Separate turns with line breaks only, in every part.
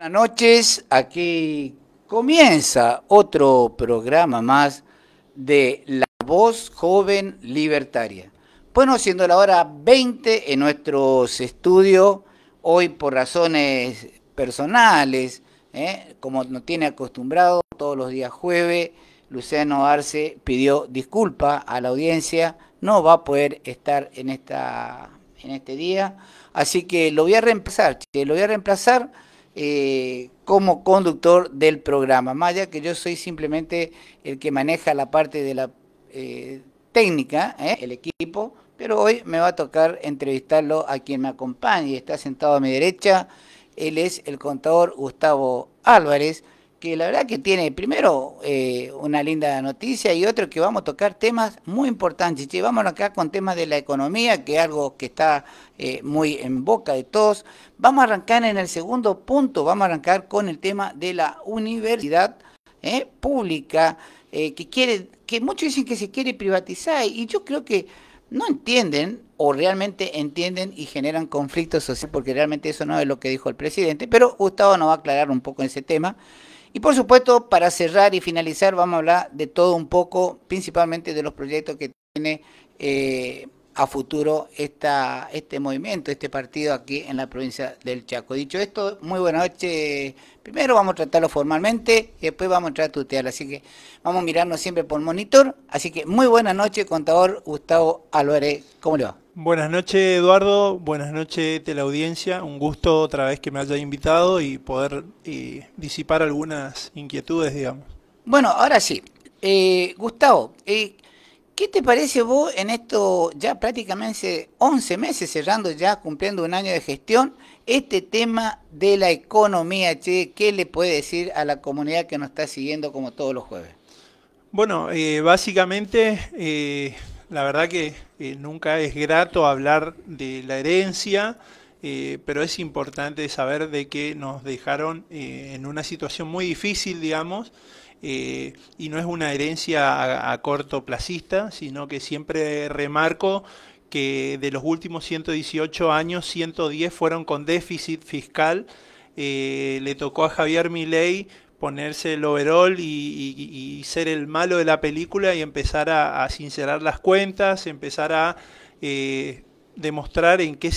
Buenas noches, aquí comienza otro programa más de La Voz Joven Libertaria. Bueno, siendo la hora 20 en nuestros estudios, hoy por razones personales, ¿eh? como nos tiene acostumbrado todos los días jueves, Luciano Arce pidió disculpa a la audiencia, no va a poder estar en, esta, en este día, así que lo voy a reemplazar, lo voy a reemplazar eh, como conductor del programa. Más allá que yo soy simplemente el que maneja la parte de la eh, técnica, ¿eh? el equipo, pero hoy me va a tocar entrevistarlo a quien me acompaña y está sentado a mi derecha. Él es el contador Gustavo Álvarez que la verdad que tiene primero eh, una linda noticia y otro que vamos a tocar temas muy importantes. vamos a acá con temas de la economía, que es algo que está eh, muy en boca de todos. Vamos a arrancar en el segundo punto, vamos a arrancar con el tema de la universidad eh, pública, que quiere, que muchos dicen que se quiere privatizar, y yo creo que no entienden o realmente entienden y generan conflictos sociales, porque realmente eso no es lo que dijo el presidente, pero Gustavo nos va a aclarar un poco ese tema. Y por supuesto, para cerrar y finalizar, vamos a hablar de todo un poco, principalmente de los proyectos que tiene eh, a futuro este movimiento, este partido aquí en la provincia del Chaco. Dicho esto, muy buenas noches Primero vamos a tratarlo formalmente y después vamos a tratar a tutear. Así que vamos a mirarnos siempre por monitor. Así que muy buenas noches contador Gustavo Álvarez. ¿Cómo le va?
Buenas noches, Eduardo. Buenas noches, teleaudiencia. Un gusto otra vez que me haya invitado y poder disipar algunas inquietudes,
digamos. Bueno, ahora sí. Eh, Gustavo, eh, ¿Qué te parece vos en estos ya prácticamente 11 meses cerrando ya, cumpliendo un año de gestión, este tema de la economía, che? ¿Qué le puede decir a la comunidad que nos está siguiendo como todos los jueves?
Bueno, eh, básicamente, eh, la verdad que nunca es grato hablar de la herencia, eh, pero es importante saber de qué nos dejaron en una situación muy difícil, digamos, eh, y no es una herencia a, corto placista, sino que siempre remarco que de los últimos 118 años, 110 fueron con déficit fiscal. Eh, le tocó a Javier Milei ponerse el overall y, ser el malo de la película y empezar a, sincerar las cuentas, empezar a eh, demostrar en qué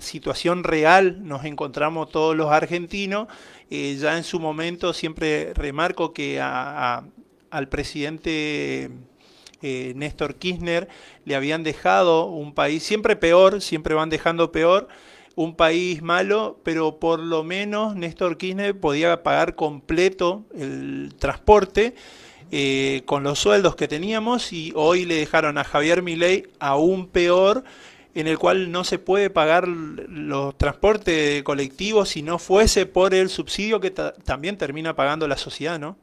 situación real nos encontramos todos los argentinos eh, ya en su momento siempre remarco que al presidente eh, Néstor Kirchner le habían dejado un país siempre peor, siempre van dejando peor, un país malo, pero por lo menos Néstor Kirchner podía pagar completo el transporte. Eh, con los sueldos que teníamos y hoy le dejaron a Javier Milei aún peor en el cual no se puede pagar los transportes colectivos si no fuese por el subsidio que también termina pagando la sociedad, ¿no?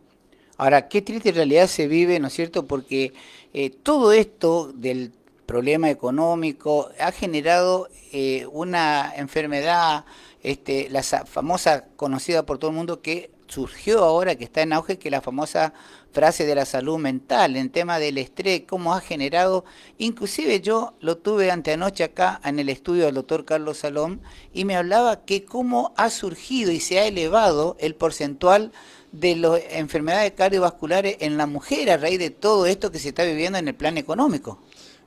Ahora, qué triste realidad se vive, ¿no es cierto? Porque eh, todo esto del problema económico ha generado eh, una enfermedad, este, la famosa conocida por todo el mundo, que surgió ahora que está en auge, que la famosa frase de la salud mental, en tema del estrés, cómo ha generado, inclusive yo lo tuve anteanoche acá en el estudio del doctor Carlos Salom y me hablaba que cómo ha surgido y se ha elevado el porcentual de las enfermedades cardiovasculares en la mujer a raíz de todo esto que se está viviendo en el plan económico.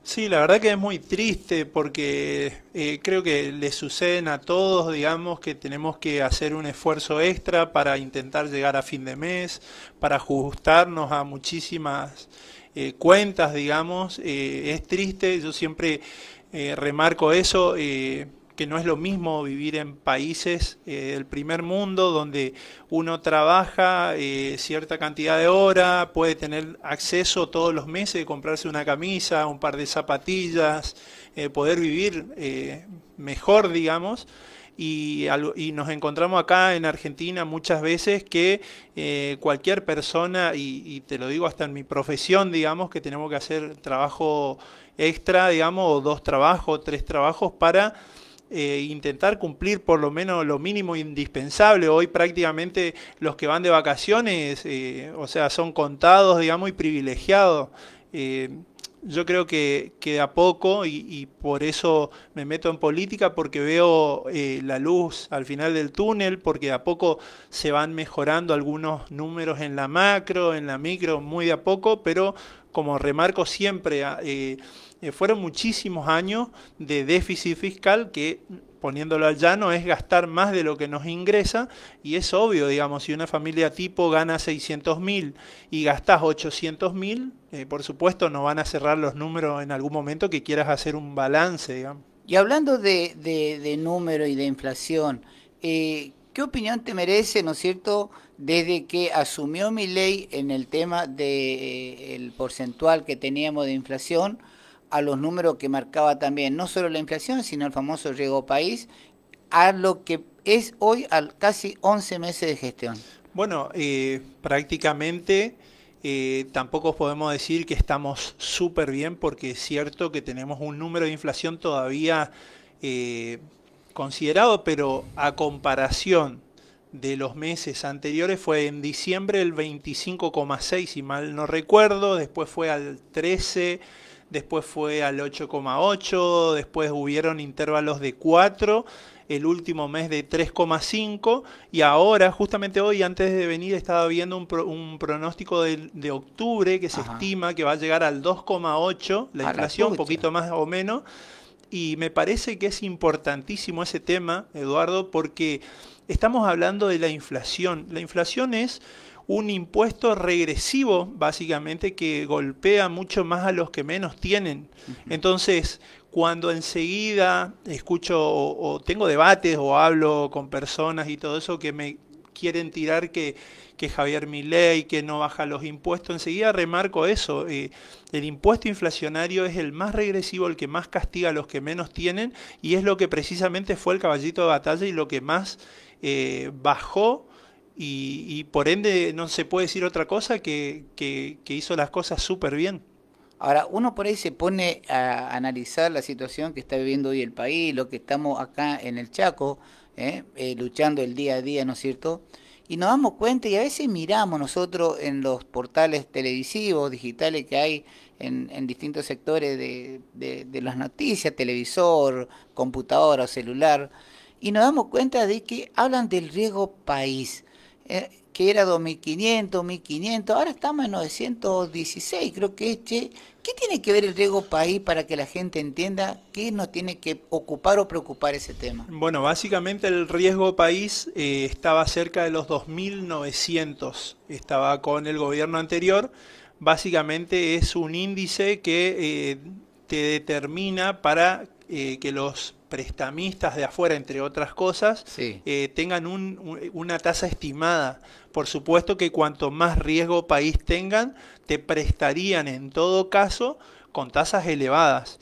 Sí,
la verdad que es muy triste porque eh, creo que le suceden a todos, digamos, que tenemos que hacer un esfuerzo extra para intentar llegar a fin de mes, para ajustarnos a muchísimas eh, cuentas, digamos. Eh, es triste, yo siempre remarco eso que no es lo mismo vivir en países eh, del primer mundo donde uno trabaja eh, cierta cantidad de horas, puede tener acceso todos los meses, comprarse una camisa, un par de zapatillas, eh, poder vivir mejor, digamos. Y, nos encontramos acá en Argentina muchas veces que cualquier persona, y, y, te lo digo hasta en mi profesión, digamos, que tenemos que hacer trabajo extra, digamos, o dos trabajos, tres trabajos para eh, intentar cumplir por lo menos lo mínimo indispensable. Hoy prácticamente los que van de vacaciones, eh, o sea, son contados, digamos, y privilegiados. Eh, yo creo que, que, a poco, y, y, por eso me meto en política, porque veo la luz al final del túnel, porque a poco se van mejorando algunos números en la macro, en la micro, muy de a poco, pero como remarco siempre, ah, eh, fueron muchísimos años de déficit fiscal que poniéndolo al llano, es gastar más de lo que nos ingresa y es obvio, digamos, si una familia tipo gana 600 mil y gastas 800 mil, eh, por supuesto no van a cerrar los números en algún momento
que quieras hacer un balance, digamos. Y hablando de, número y de inflación, eh, ¿qué opinión te merece, no es cierto, desde que asumió mi ley en el tema del de, porcentual que teníamos de inflación? a los números que marcaba también, no solo la inflación, sino el famoso riego país, a lo que es hoy al casi 11 meses de gestión.
Bueno, eh, prácticamente eh, tampoco podemos decir que estamos súper bien porque es cierto que tenemos un número de inflación todavía eh, considerado, pero a comparación de los meses anteriores fue en diciembre el 25,6, si mal no recuerdo, después fue al 13 después fue al 8,8, después hubieron intervalos de 4, el último mes de 3,5 y ahora, justamente hoy, antes de venir, estaba viendo un, pronóstico de, octubre que se estima que va a llegar al 2,8, la inflación, un poquito más o menos. Y me parece que es importantísimo ese tema, Eduardo, porque estamos hablando de la inflación. La inflación es un impuesto regresivo, básicamente, que golpea mucho más a los que menos tienen. Entonces, cuando enseguida escucho o, tengo debates o hablo con personas y todo eso que me quieren tirar que, que Javier Milei, que no baja los impuestos. Enseguida remarco eso. Eh, el impuesto inflacionario es el más regresivo, el que más castiga a los que menos tienen, y es lo que precisamente fue el caballito de batalla y lo que más eh, bajó y, por ende no se puede decir otra cosa
que, hizo las cosas súper bien. Ahora, uno por ahí se pone a analizar la situación que está viviendo hoy el país, lo que estamos acá en el Chaco, ¿eh? Eh, luchando el día a día, ¿no es cierto? Y nos damos cuenta y a veces miramos nosotros en los portales televisivos, digitales que hay en, distintos sectores de, de las noticias, televisor, computadora o celular, y nos damos cuenta de que hablan del riesgo país. Eh, que era 2.500, 1.500, ahora estamos en 916, creo que este ¿qué tiene que ver el riesgo país para que la gente entienda qué nos tiene que ocupar o preocupar ese tema?
Bueno, básicamente el riesgo país eh, estaba cerca de los 2.900, estaba con el gobierno anterior, básicamente es un índice que eh, te determina para que los prestamistas de afuera, entre otras cosas, eh, tengan una tasa estimada. Por supuesto que cuanto más riesgo país tengan, te prestarían en todo caso con tasas elevadas.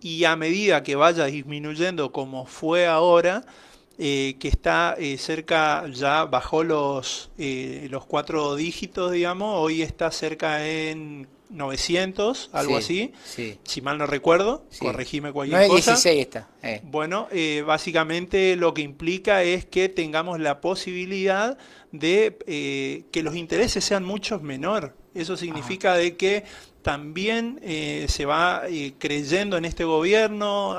Y a medida que vaya disminuyendo como fue ahora, eh, que está eh, cerca, ya bajó los, eh, los cuatro dígitos, digamos, hoy está cerca en 900, algo así, si mal no recuerdo, corregime cualquier está. Bueno, básicamente lo que implica es que tengamos la posibilidad de que los intereses sean muchos menor. Eso significa de que también se va creyendo en este gobierno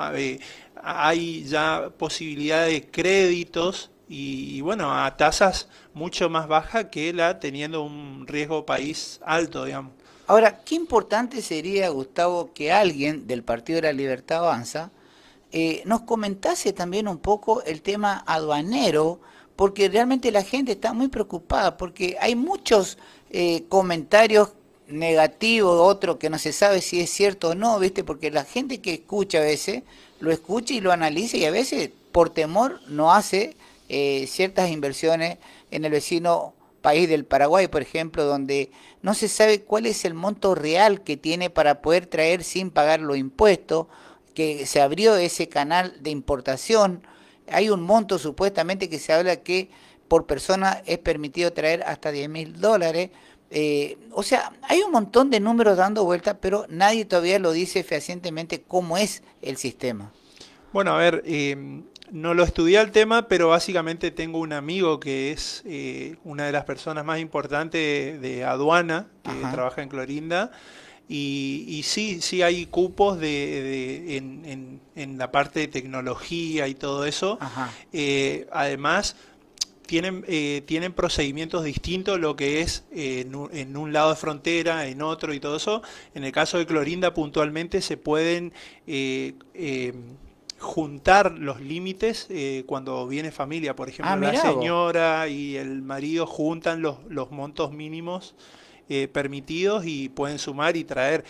hay ya posibilidad de créditos y, bueno, a tasas mucho más bajas que la teniendo un riesgo
país alto, digamos. Ahora, qué importante sería, Gustavo, que alguien del Partido de la Libertad Avanza eh, nos comentase también un poco el tema aduanero, porque realmente la gente está muy preocupada, porque hay muchos eh, comentarios negativos, otros que no se sabe si es cierto o no, ¿viste? Porque la gente que escucha a veces lo escuche y lo analice y a veces por temor no hace eh, ciertas inversiones en el vecino país del Paraguay, por ejemplo, donde no se sabe cuál es el monto real que tiene para poder traer sin pagar los impuestos, que se abrió ese canal de importación. Hay un monto supuestamente que se habla que por persona es permitido traer hasta 10 mil dólares, eh, o sea, hay un montón de números dando vuelta, pero nadie todavía lo dice fehacientemente cómo es el sistema.
Bueno, a ver, eh, no lo estudié el tema, pero básicamente tengo un amigo que es eh, una de las personas más importantes de aduana, que trabaja en Clorinda. Y, sí, sí hay cupos de, en, la parte de tecnología y todo eso. además, tienen, eh, tienen procedimientos distintos lo que es eh, en, un, lado de frontera, en otro y todo eso. En el caso de Clorinda puntualmente se pueden eh, juntar los límites cuando viene familia, por ejemplo, ah, la señora y el marido juntan los, los montos mínimos permitidos y pueden sumar y traer.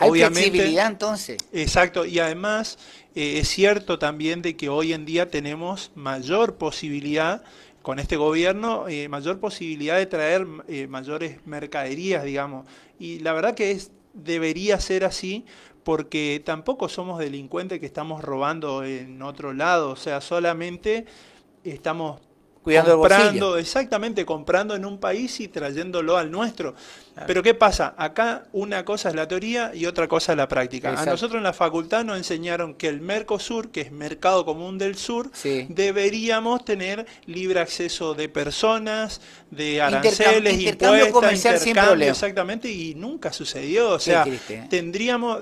obviamente, entonces. Exacto, y además es cierto también de que hoy en día tenemos mayor posibilidad con este gobierno eh, mayor posibilidad de traer eh, mayores mercaderías, digamos. Y la verdad que es, debería ser así porque tampoco somos delincuentes que estamos robando en otro lado, o sea, solamente estamos comprando, exactamente, comprando en un país y trayéndolo al nuestro. Pero ¿qué pasa? Acá una cosa es la teoría y otra cosa es la práctica. A nosotros en la facultad nos enseñaron que el Mercosur, que es Mercado Común del Sur, deberíamos tener libre acceso de personas, de aranceles, impuestos, intercambio sin exactamente, y nunca sucedió. O sea, ¿eh? tendríamos,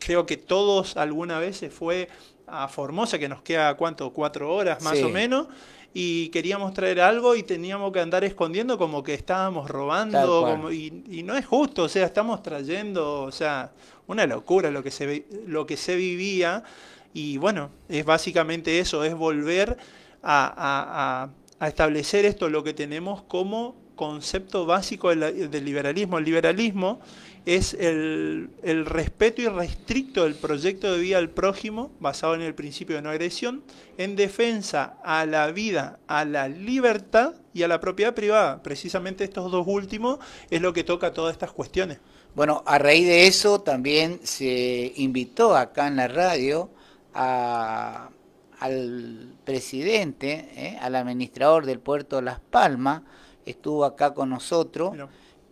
creo que todos alguna vez se fue a Formosa, que nos queda cuánto, cuatro horas más o menos y queríamos traer algo y teníamos que andar escondiendo como que estábamos robando y, no es justo, o sea, estamos trayendo, o sea, una locura lo que se, lo que se vivía y bueno, es básicamente eso, es volver a, establecer esto, lo que tenemos como concepto básico del, del liberalismo. El liberalismo es el, el respeto irrestricto del proyecto de vida al prójimo, basado en el principio de no agresión, en defensa a la vida, a la libertad y a la propiedad privada. Precisamente estos dos últimos es lo que toca todas estas cuestiones.
Bueno, a raíz de eso también se invitó acá en la radio al presidente, eh, al administrador del puerto Las Palmas, estuvo acá con nosotros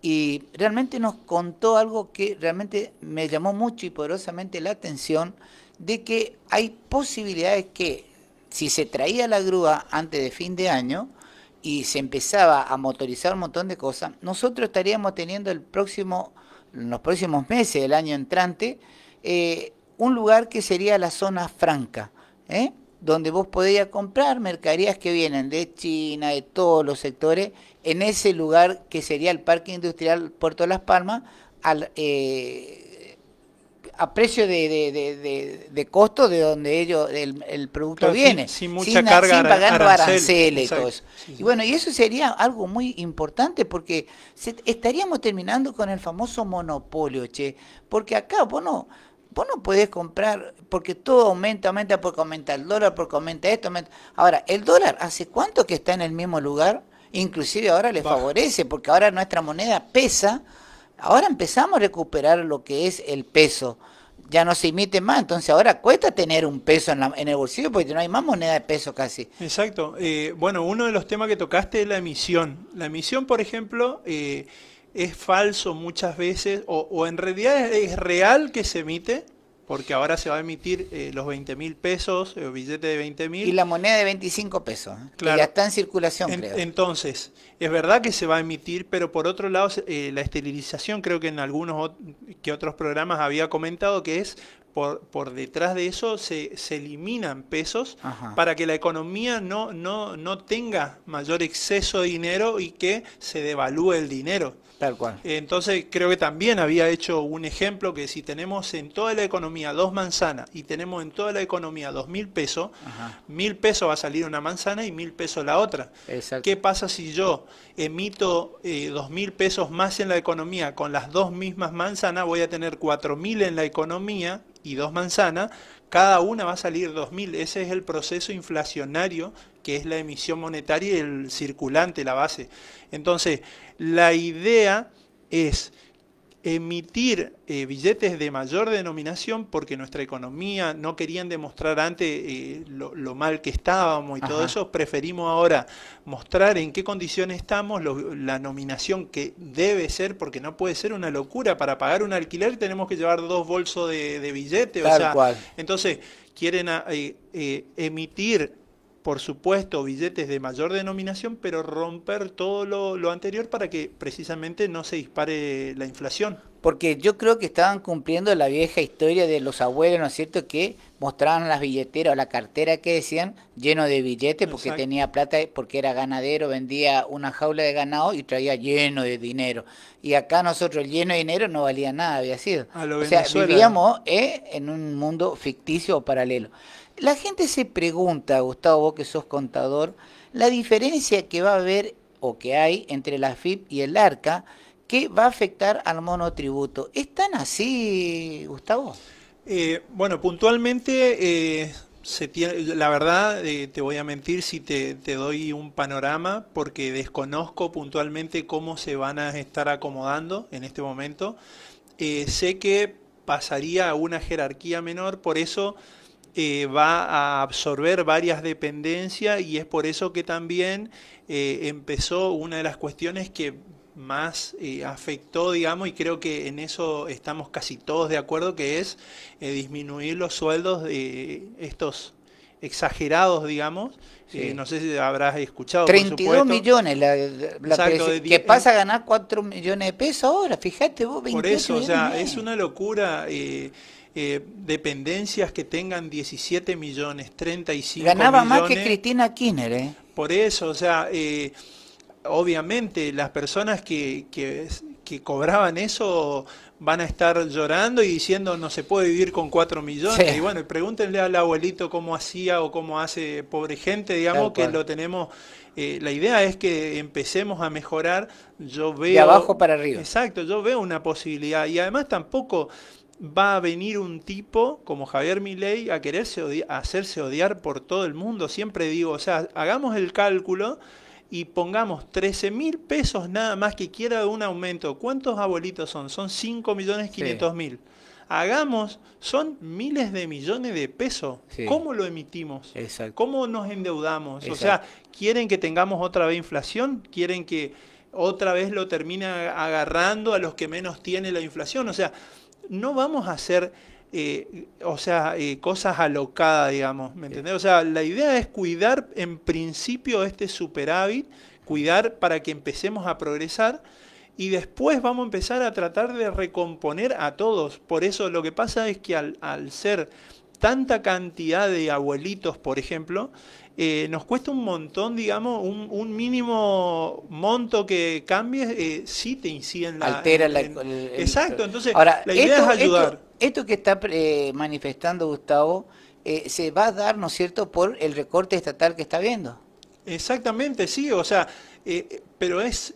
y realmente nos contó algo que realmente me llamó mucho y poderosamente la atención, de que hay posibilidades que si se traía la grúa antes de fin de año y se empezaba a motorizar un montón de cosas, nosotros estaríamos teniendo el próximo, en los próximos meses del año entrante, eh, un lugar que sería la zona franca, ¿eh? donde vos podías comprar mercaderías que vienen de China, de todos los sectores, en ese lugar que sería el Parque Industrial Puerto Las Palmas, al, eh, a precio de, de, de, costo de donde ellos el, producto viene. Sin, sin mucha aranceles. Y bueno, y eso sería algo muy importante porque estaríamos terminando con el famoso monopolio, che. Porque acá, bueno vos no podés comprar porque todo aumenta, aumenta porque aumenta el dólar, porque aumenta esto, Ahora, el dólar, ¿hace cuánto que está en el mismo lugar? inclusive ahora le favorece, porque ahora nuestra moneda pesa, ahora empezamos a recuperar lo que es el peso, ya no se emite más, entonces ahora cuesta tener un peso en, la, el bolsillo porque no hay más moneda de peso casi. Exacto,
eh, bueno, uno de los temas que tocaste es la emisión. La emisión, por ejemplo, eh, es falso muchas veces, o, en realidad es real que se emite, porque ahora se va a emitir eh, los 20 mil pesos, el billete de 20 mil. Y la
moneda de 25 pesos, ¿eh? claro. ya está en circulación,
Entonces, es verdad que se va a emitir, pero por otro lado, eh, la esterilización, creo que en algunos que otros programas había comentado que es por, por, detrás de eso se, eliminan pesos para que la economía no, no, no tenga mayor exceso de dinero y que se devalúe el dinero. Tal cual. Entonces creo que también había hecho un ejemplo que si tenemos en toda la economía dos manzanas y tenemos en toda la economía dos mil pesos, mil pesos va a salir una manzana y mil pesos la otra. ¿Qué pasa si yo emito eh, dos mil pesos más en la economía con las dos mismas manzanas? Voy a tener cuatro mil en la economía y dos manzanas, cada una va a salir dos mil. Ese es el proceso inflacionario que es la emisión monetaria y el circulante, la base. Entonces, la idea es emitir eh, billetes de mayor denominación porque nuestra economía no querían demostrar antes eh, lo, mal que estábamos y todo eso, preferimos ahora mostrar en qué condiciones estamos, la nominación que debe ser, porque no puede ser una locura, para pagar un alquiler tenemos que llevar dos bolsos de, billetes. entonces quieren ah, eh, emitir por supuesto, billetes de mayor denominación, pero romper todo lo, anterior para que precisamente no se
dispare la inflación. Porque yo creo que estaban cumpliendo la vieja historia de los abuelos, ¿no es cierto?, que mostraban las billeteras o la cartera que decían lleno de billetes porque tenía plata, porque era ganadero, vendía una jaula de ganado y traía lleno de dinero. Y acá nosotros lleno de dinero no valía nada, había sido. o sea, vivíamos eh, en un mundo ficticio o paralelo. La gente se pregunta, Gustavo, vos que sos contador, la diferencia que va a haber o que hay entre la FIP y el ARCA que va a afectar al monotributo. ¿Es tan así, Gustavo? Eh,
bueno, puntualmente, eh, se tiene, la verdad, eh, te voy a mentir si te, te, doy un panorama, porque desconozco puntualmente cómo se van a estar acomodando en este momento. sé que pasaría a una jerarquía menor, por eso va a absorber varias dependencias y es por eso que también eh, empezó una de las cuestiones que más eh, afectó, digamos, y creo que en eso estamos casi todos de acuerdo, que es eh, disminuir los sueldos de estos exagerados, digamos. no sé si habrás escuchado. 32
millones, la, que pasa a ganar 4 millones de pesos ahora, fíjate vos, 28 Por eso, o sea, es
una locura. Eh, eh, dependencias que tengan 17 millones, 35 Ganaba más que
Cristina Kirchner, ¿eh?
Por eso, o sea, eh, obviamente las personas que, que, cobraban eso van a estar llorando y diciendo no se puede vivir con 4 millones. Y bueno, pregúntenle al abuelito cómo hacía o cómo hace pobre gente, digamos que lo tenemos... Eh, la idea es que empecemos a mejorar. Yo veo... De abajo para arriba. Exacto, yo veo una posibilidad. Y además tampoco va a venir un tipo como Javier Milei a quererse hacerse odiar por todo el mundo. Siempre digo, o sea, hagamos el cálculo y pongamos 13 mil pesos nada más que quiera de un aumento. ¿Cuántos abuelitos son? Son 5 millones 500 mil. Hagamos, son miles de millones de pesos. ¿Cómo lo emitimos? ¿Cómo nos endeudamos? O sea, ¿quieren que tengamos otra vez inflación? ¿Quieren que otra vez lo termine agarrando a los que menos tiene la inflación? O sea, no vamos a hacer, eh, o sea, eh, cosas alocadas, digamos, ¿me entendés? O sea, la idea es cuidar en principio este superávit, cuidar para que empecemos a progresar y después vamos a empezar a tratar de recomponer a todos. Por eso lo que pasa es que al ser tanta cantidad de abuelitos, por ejemplo, eh, nos cuesta un montón, digamos, un, mínimo monto que cambie eh, sí te incide Altera la, Exacto, entonces la idea es ayudar.
Esto, que está eh, manifestando Gustavo se va a dar, ¿no es cierto?, por el recorte estatal que está viendo.
Exactamente, sí, o sea, pero es,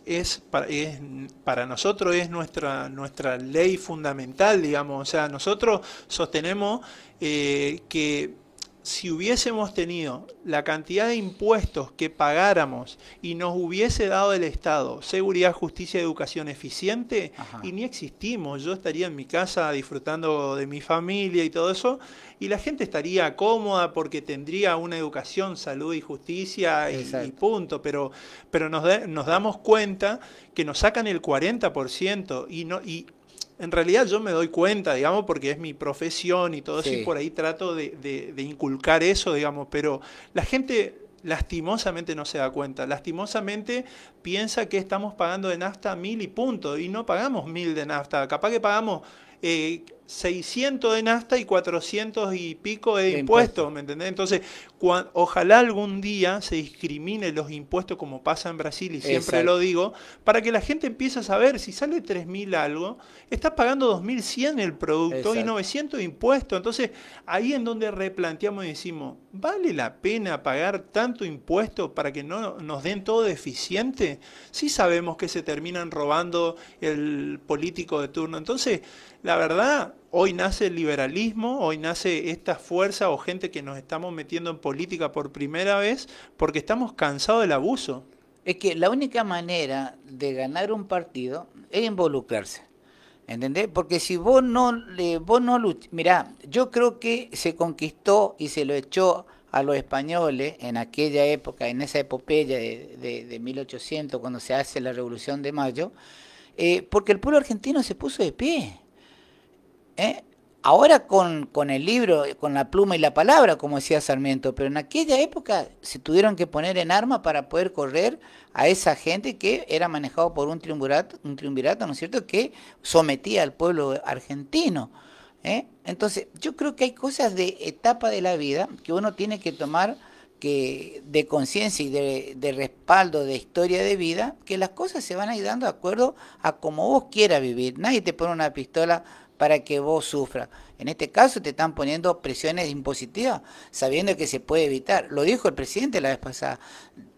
para, nosotros es nuestra, nuestra ley fundamental, digamos, o sea, nosotros sostenemos que si hubiésemos tenido la cantidad de impuestos que pagáramos y nos hubiese dado el Estado seguridad, justicia, educación eficiente, y ni existimos, yo estaría en mi casa disfrutando de mi familia y todo eso, y la gente estaría cómoda porque tendría una educación, salud y justicia y, punto, pero, pero nos, damos cuenta que nos sacan el 40% y, no, y en realidad yo me doy cuenta, digamos, porque es mi profesión y todo eso, y por ahí trato de, inculcar eso, digamos, pero la gente lastimosamente no se da cuenta. Lastimosamente piensa que estamos pagando de nafta mil y punto, y no pagamos mil de nafta. Capaz que pagamos eh, 600 de nafta y 400 y pico de, impuestos, ¿me entendés? Entonces, ojalá algún día se discriminen los impuestos como pasa en Brasil, y siempre lo digo, para que la gente empiece a saber, si sale 3.000 algo, está pagando 2.100 el producto y 900 de impuestos. Entonces, ahí en donde replanteamos y decimos, ¿vale la pena pagar tanto impuesto para que no nos den todo deficiente? Si sabemos que se terminan robando el político de turno. Entonces, la verdad, Hoy nace el liberalismo, hoy nace esta fuerza o gente que nos estamos metiendo en política por primera vez porque estamos
cansados del abuso. Es que la única manera de ganar un partido es involucrarse. ¿Entendés? Porque si vos no, le, vos no luchas. Mirá, yo creo que se conquistó y se lo echó a los españoles en aquella época, en esa epopeya de, 1800, cuando se hace la Revolución de Mayo, eh, porque el pueblo argentino se puso de pie. ¿eh? Ahora con, con, el libro, con la pluma y la palabra, como decía Sarmiento, pero en aquella época se tuvieron que poner en arma para poder correr a esa gente que era manejado por un triunvirato, un triunvirato ¿no es cierto?, que sometía al pueblo argentino. ¿eh? Entonces, yo creo que hay cosas de etapa de la vida que uno tiene que tomar que de conciencia y de, respaldo de historia de vida, que las cosas se van a ir dando de acuerdo a como vos quieras vivir. Nadie te pone una pistola para que vos sufras. En este caso te están poniendo presiones impositivas, sabiendo que se puede evitar. Lo dijo el presidente la vez pasada.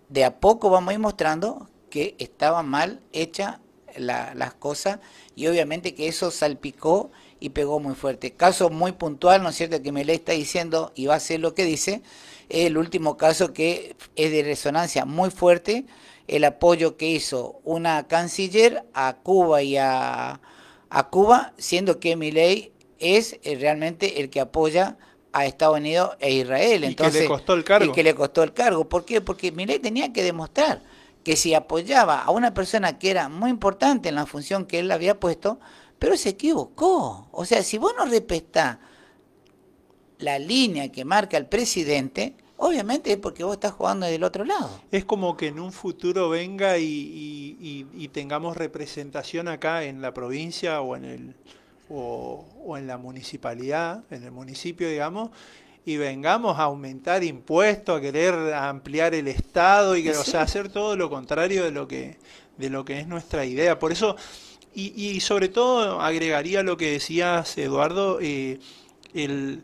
De a poco vamos a ir mostrando que estaba mal hecha las cosas y obviamente que eso salpicó y pegó muy fuerte. Caso muy puntual, ¿no es cierto?, que me le está diciendo y va a ser lo que dice. El último caso que es de resonancia muy fuerte, el apoyo que hizo una canciller a Cuba y a, a Cuba, siendo que Milei es eh, realmente el que apoya a Estados Unidos e Israel. Entonces, y que le costó el cargo. que le costó el cargo. ¿Por qué? Porque Milei tenía que demostrar que si apoyaba a una persona que era muy importante en la función que él había puesto, pero se equivocó. O sea, si vos no respetás la línea que marca el presidente, obviamente es porque vos estás jugando del otro lado.
Es como que en un futuro venga y y, tengamos representación acá en la provincia o en el o, en la municipalidad, en el municipio, digamos, y vengamos a aumentar impuestos, a querer ampliar el Estado y que, sea, hacer todo lo contrario de lo que de lo que es nuestra idea. Por eso y, sobre todo agregaría lo que decías, Eduardo, eh, el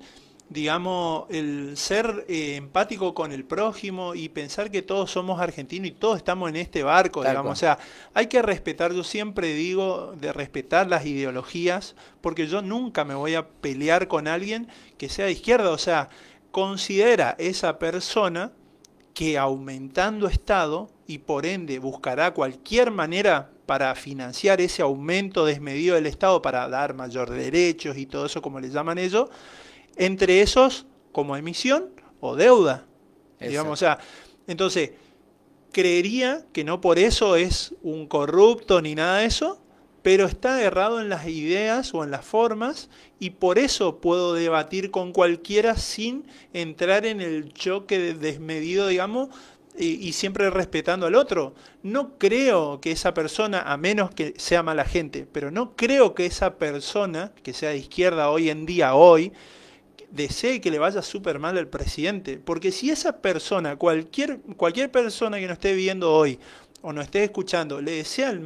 digamos, el ser eh, empático con el prójimo y pensar que todos somos argentinos y todos estamos en este barco, digamos. O sea, hay que respetar, yo siempre digo de respetar las ideologías, porque yo nunca me voy a pelear con alguien que sea de izquierda. O sea, considera esa persona que aumentando Estado y por ende buscará cualquier manera para financiar ese aumento desmedido del Estado para dar mayor derechos y todo eso como le llaman ellos, entre esos como emisión o deuda. Digamos, o entonces, creería que no por eso es un corrupto ni nada de eso, pero está errado en las ideas o en las formas y por eso puedo debatir con cualquiera sin entrar en el choque desmedido, digamos, y, siempre respetando al otro. No creo que esa persona, a menos que sea mala gente, pero no creo que esa persona, que sea de izquierda hoy en día, hoy, desee que le vaya súper mal al presidente. Porque si esa persona, cualquier, cualquier persona que nos esté viendo hoy o nos esté escuchando, le desea el,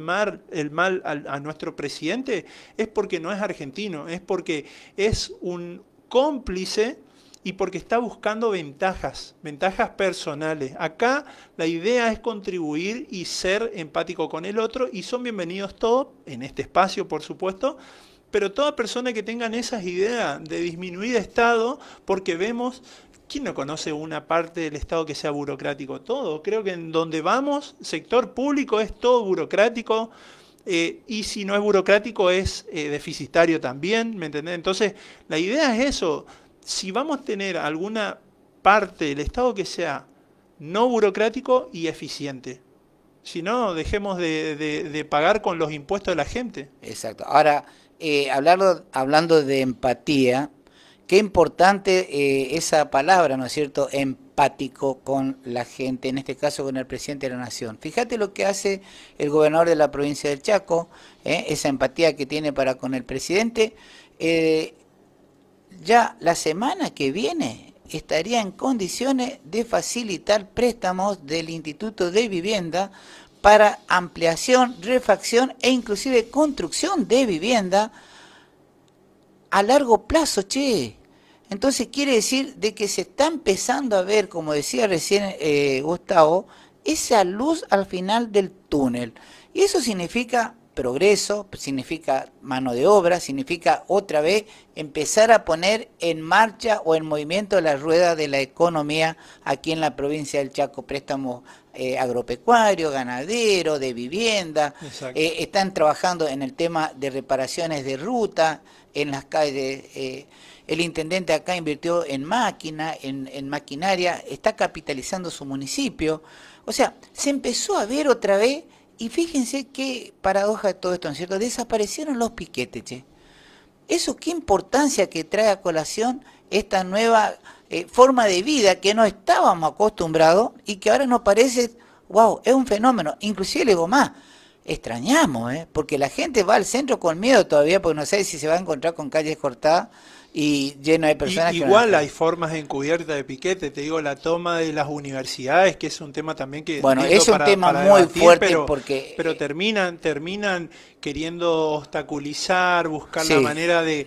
el mal a nuestro presidente, es porque no es argentino, es porque es un cómplice y porque está buscando ventajas, ventajas personales. Acá la idea es contribuir y ser empático con el otro y son bienvenidos todos, en este espacio por supuesto, pero toda persona que tenga esas ideas de disminuir Estado, porque vemos ¿Quién no conoce una parte del Estado que sea burocrático? Todo. Creo que en donde vamos, sector público es todo burocrático. Eh, y si no es burocrático, es eh, deficitario también. ¿Me entendés? Entonces, la idea es eso. Si vamos a tener alguna parte del Estado que sea no burocrático y eficiente. Si no, dejemos de, de pagar con los impuestos de la gente.
Exacto. Ahora. Eh, hablando de empatía, qué importante eh, esa palabra, ¿no es cierto? Empático con la gente, en este caso con el presidente de la Nación. Fíjate lo que hace el gobernador de la provincia del Chaco, ¿eh? esa empatía que tiene para con el presidente. ya la semana que viene, estaría en condiciones de facilitar préstamos del Instituto de Vivienda para ampliación, refacción e inclusive construcción de vivienda a largo plazo, che. Entonces quiere decir de que se está empezando a ver, como decía recién eh, Gustavo, esa luz al final del túnel. Y eso significa progreso, significa mano de obra, significa otra vez empezar a poner en marcha o en movimiento la rueda de la economía aquí en la provincia del Chaco, préstamos eh, agropecuario, ganadero, de vivienda, eh, están trabajando en el tema de reparaciones de ruta en las calles. Eh, el intendente acá invirtió en máquina, en, maquinaria, está capitalizando su municipio. O sea, se empezó a ver otra vez, y fíjense qué paradoja de todo esto, ¿no es cierto? Desaparecieron los piquetes, Eso qué importancia que trae a colación esta nueva eh, forma de vida que no estábamos acostumbrados y que ahora nos parece, wow, es un fenómeno. Inclusive le digo más, extrañamos, ¿eh? porque la gente va al centro con miedo todavía, porque no sé si se va a encontrar con calles cortadas y lleno de personas. que igual hay
formas encubiertas de piquete, te digo, la toma de las universidades, que es un tema también que... Bueno, es un tema muy fuerte porque... Pero eh, terminan, terminan queriendo obstaculizar, buscar la manera de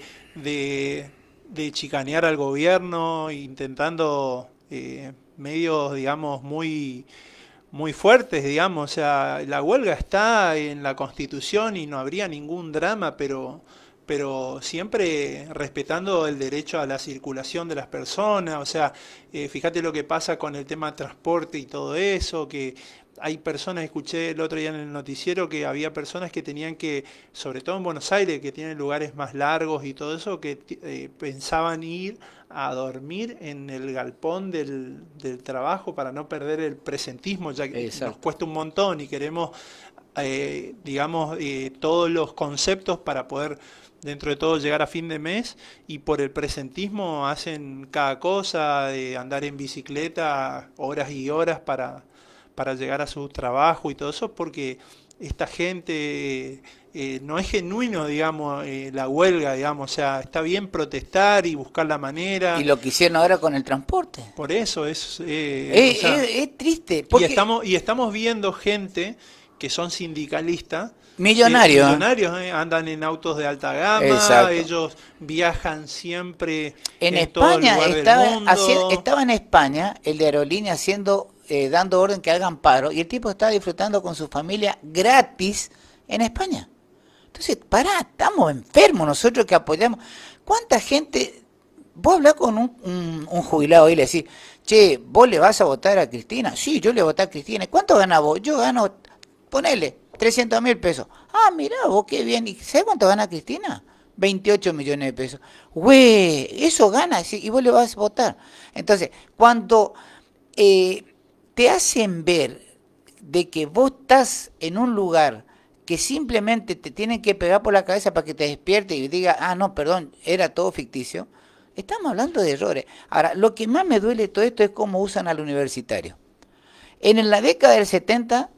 de chicanear al gobierno, intentando eh, medios, digamos, muy, muy fuertes, digamos. O sea, la huelga está en la Constitución y no habría ningún drama, pero, pero siempre respetando el derecho a la circulación de las personas. O sea, eh, fíjate lo que pasa con el tema transporte y todo eso, que hay personas, escuché el otro día en el noticiero que había personas que tenían que, sobre todo en Buenos Aires, que tienen lugares más largos y todo eso, que eh, pensaban ir a dormir en el galpón del, trabajo para no perder el presentismo, ya que nos cuesta un montón y queremos, eh, digamos, eh, todos los conceptos para poder dentro de todo llegar a fin de mes y por el presentismo hacen cada cosa de andar en bicicleta horas y horas para para llegar a su trabajo y todo eso, porque esta gente eh, eh, no es genuino, digamos, eh, la huelga, digamos, o sea, está bien protestar y buscar la manera. Y
lo que hicieron ahora con el transporte.
Por eso es... es, triste. Porque... Y, estamos, y estamos viendo gente que son sindicalistas. millonarios. millonarios, andan en autos de alta gama, ellos viajan siempre en, España, todo estaba, del
estaba en España el de Aerolínea haciendo eh, dando orden que hagan paro y el tipo está disfrutando con su familia gratis en España. Entonces, pará, estamos enfermos nosotros que apoyamos. ¿Cuánta gente? Vos hablás con un, jubilado y le decís, che, ¿vos le vas a votar a Cristina? Sí, yo le voy a Cristina. ¿Cuánto gana vos? Yo gano, ponele, 300 mil pesos. Ah, mirá, vos qué bien. ¿Y sabés cuánto gana Cristina? 28 millones de pesos. Güey, eso gana, y vos le vas a votar. Entonces, cuando eh, te hacen ver de que vos estás en un lugar que simplemente te tienen que pegar por la cabeza para que te despierte y diga, ah, no, perdón, era todo ficticio. Estamos hablando de errores. Ahora, lo que más me duele todo esto es cómo usan al universitario. En la década del 70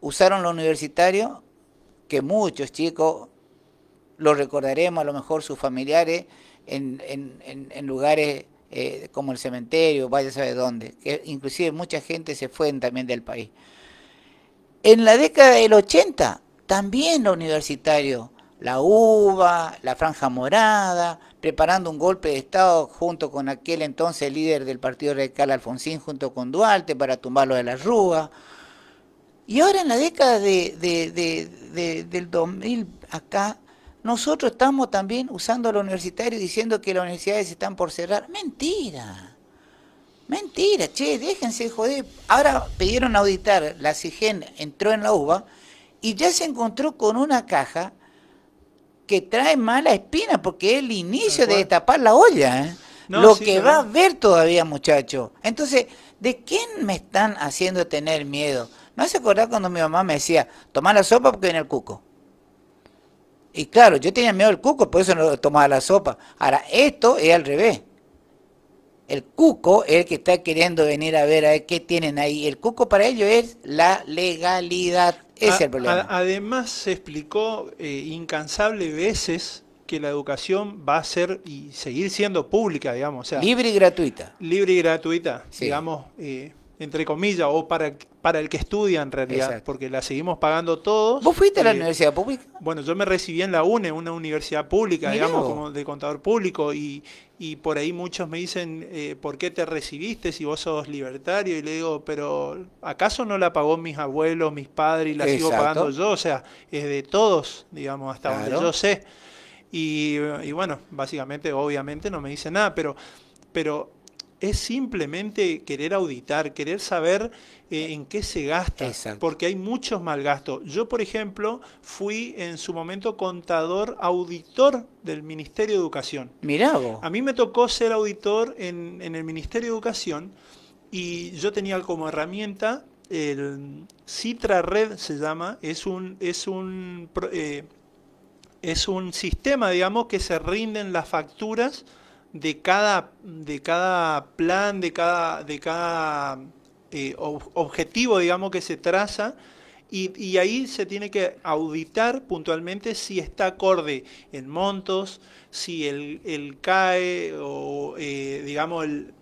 usaron los universitario, que muchos chicos lo recordaremos, a lo mejor sus familiares, en lugares eh, como el cementerio, vaya a saber dónde, que inclusive mucha gente se fue también del país. En la década del 80, también lo universitario, la UBA, la Franja Morada, preparando un golpe de Estado junto con aquel entonces líder del Partido Radical Alfonsín, junto con Duarte, para tumbarlo de la Rúa. Y ahora en la década de, del 2000 acá, nosotros estamos también usando los universitarios diciendo que las universidades están por cerrar. Mentira. Mentira, che, déjense joder. Ahora pidieron auditar, la CIGEN entró en la UBA y ya se encontró con una caja que trae mala espina porque es el inicio de tapar la olla. ¿eh?
lo que va a
ver todavía, muchacho. Entonces, ¿de quién me están haciendo tener miedo? ¿No se acordar cuando mi mamá me decía, tomá la sopa porque viene el cuco? Y claro, yo tenía miedo del cuco, por eso no tomaba la sopa. Ahora, esto es al revés. El cuco es el que está queriendo venir a ver a qué tienen ahí. El cuco para ellos es la legalidad. es el problema.
además, se explicó eh, incansable veces que la educación va a ser y seguir siendo pública, digamos. libre y gratuita. Libre y gratuita, digamos. Eh, entre comillas, o para, para el que estudia en realidad, porque la seguimos pagando todos. ¿Vos fuiste a la eh, universidad pública? Bueno, yo me recibí en la UNE, una universidad pública, digamos, como de contador público, y, y, por ahí muchos me dicen, eh, ¿por qué te recibiste si vos sos libertario? Y le digo, pero ¿acaso no la pagó mis abuelos, mis padres, y la sigo pagando yo? O sea, es de todos, digamos, hasta donde yo sé. Y, y bueno, básicamente, obviamente no me dice nada, pero pero es simplemente querer auditar, querer saber eh, en qué se gasta, porque hay muchos malgastos. Yo, por ejemplo, fui en su momento contador auditor del Ministerio de Educación.
Mirá A
mí me tocó ser auditor en, el Ministerio de Educación y yo tenía como herramienta el Citra Red se llama, es un, es un, eh, es un sistema, digamos, que se rinden las facturas de cada, de cada plan, de cada, de cada eh, objetivo, digamos, que se traza. Y, ahí se tiene que auditar puntualmente si está acorde en montos, si el, el CAE o, eh, digamos, el,